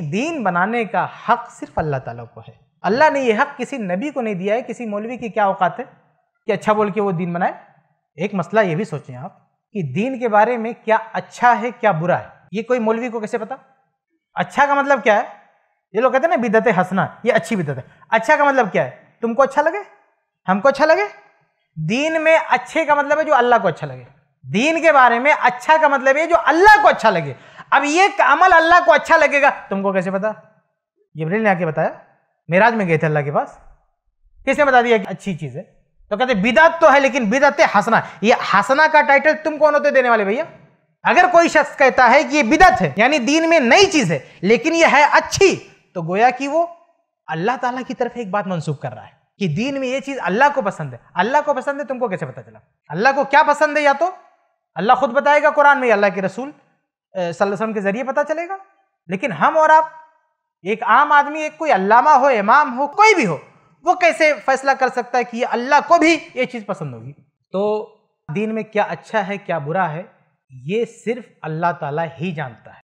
दीन बनाने का हक सिर्फ अल्लाह ताला को है अल्लाह ने यह हक किसी नबी को नहीं दिया है किसी मौलवी की क्या औकात है कि अच्छा बोल के वो दीन बनाए एक मसला ये भी सोचें आप कि दीन के बारे में क्या अच्छा है क्या बुरा है ये कोई मौलवी को कैसे पता अच्छा का मतलब क्या है ये लोग कहते हैं ना बिदत हंसना ये अच्छी बिदत है अच्छा का मतलब क्या है तुमको अच्छा लगे हमको अच्छा लगे दीन में अच्छे का मतलब है जो अल्लाह को अच्छा लगे दीन के बारे में अच्छा का मतलब है जो अल्लाह को अच्छा लगे अब ये अमल अल्लाह को अच्छा लगेगा तुमको कैसे पता जबरील ने आके बताया मेराज में गए थे अल्लाह के पास किसने बता दिया कि अच्छी चीज़ है तो कहते बिदात तो है लेकिन बिदात हसना ये हसना का टाइटल तुम कौन होते देने वाले भैया अगर कोई शख्स कहता है कि ये बिदत है यानी दीन में नई चीज़ है लेकिन यह है अच्छी तो गोया कि वो अल्लाह ताला की तरफ एक बात मनसूख कर रहा है कि दीन में ये चीज़ अल्लाह को पसंद है अल्लाह को पसंद है तुमको कैसे पता चला अल्लाह को क्या पसंद है या तो अल्लाह खुद बताएगा कुरान में अल्लाह के रसूल वसल्लम के जरिए पता चलेगा लेकिन हम और आप एक आम आदमी एक कोई अल्लामा हो इमाम हो कोई भी हो वो कैसे फैसला कर सकता है कि अल्लाह को भी ये चीज़ पसंद होगी तो दीन में क्या अच्छा है क्या बुरा है ये सिर्फ अल्लाह ताला ही जानता है